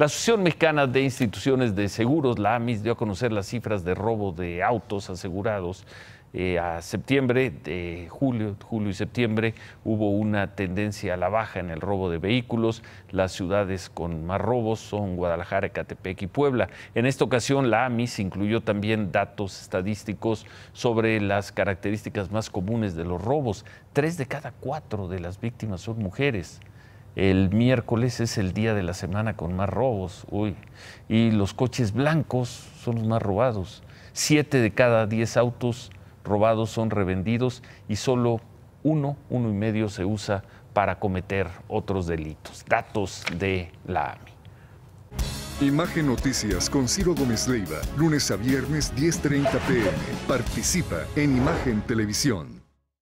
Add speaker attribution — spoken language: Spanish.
Speaker 1: La Asociación Mexicana de Instituciones de Seguros, la AMIS, dio a conocer las cifras de robo de autos asegurados. Eh, a septiembre, de julio, julio y septiembre, hubo una tendencia a la baja en el robo de vehículos. Las ciudades con más robos son Guadalajara, Ecatepec y Puebla. En esta ocasión, la AMIS incluyó también datos estadísticos sobre las características más comunes de los robos. Tres de cada cuatro de las víctimas son mujeres. El miércoles es el día de la semana con más robos, uy. Y los coches blancos son los más robados. Siete de cada diez autos robados son revendidos y solo uno, uno y medio se usa para cometer otros delitos. Datos de la AMI.
Speaker 2: Imagen Noticias con Ciro Gómez Leiva, lunes a viernes 10.30 pm. Participa en Imagen Televisión.